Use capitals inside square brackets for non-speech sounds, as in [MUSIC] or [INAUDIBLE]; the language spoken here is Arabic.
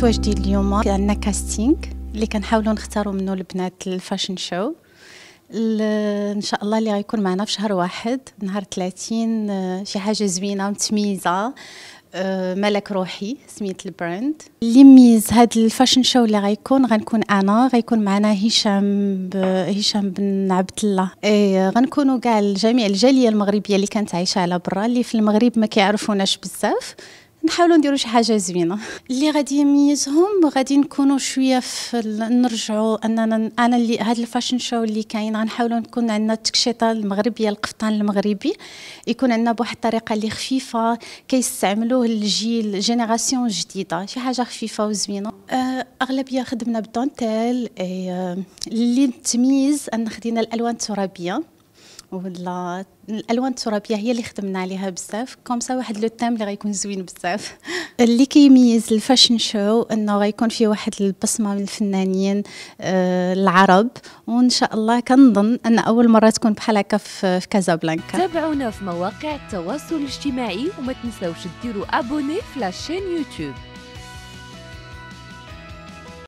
تواجدي اليوم عندنا كاستينغ اللي كنحاولوا نختاروا منه البنات الفاشن شو ان شاء الله اللي غيكون معنا في شهر واحد نهار 30 آه، شي حاجه زوينه ومتميزه آه، ملك روحي سميت البراند اللي ميز هاد الفاشن شو اللي غيكون غنكون انا غيكون معنا هشام ب... هشام بن عبد الله إيه غنكونوا كاع جميع الجاليه المغربيه اللي كانت عايشه على برا اللي في المغرب ما كيعرفوناش بزاف نحاولوا نديروا شي حاجه زوينه اللي غادي يميزهم غادي نكونوا شويه في نرجعوا اننا انا اللي هذا الفاشن شو اللي كاين غنحاولوا نكون عندنا التكشيطه المغربيه القفطان المغربي يكون عندنا بواحد الطريقه اللي خفيفه كيستعملوه الجيل جينيراسيون جديده شي حاجه خفيفه وزوينه أه، اغلبيه خدمنا بالدونتيل أه، اللي تميز ان خدينا الالوان الترابيه الالوان الترابيه هي اللي خدمنا عليها بزاف كوم سا واحد لو تام اللي غيكون زوين بزاف [LAUGHS] اللي كيميز الفاشن شو انه غيكون فيه واحد البصمه من الفنانين آه العرب وان شاء الله كنظن ان اول مره تكون بحال هكا في كازابلانكا تابعونا في مواقع التواصل الاجتماعي وما تنساوش ديروا ابوني في لاشين يوتيوب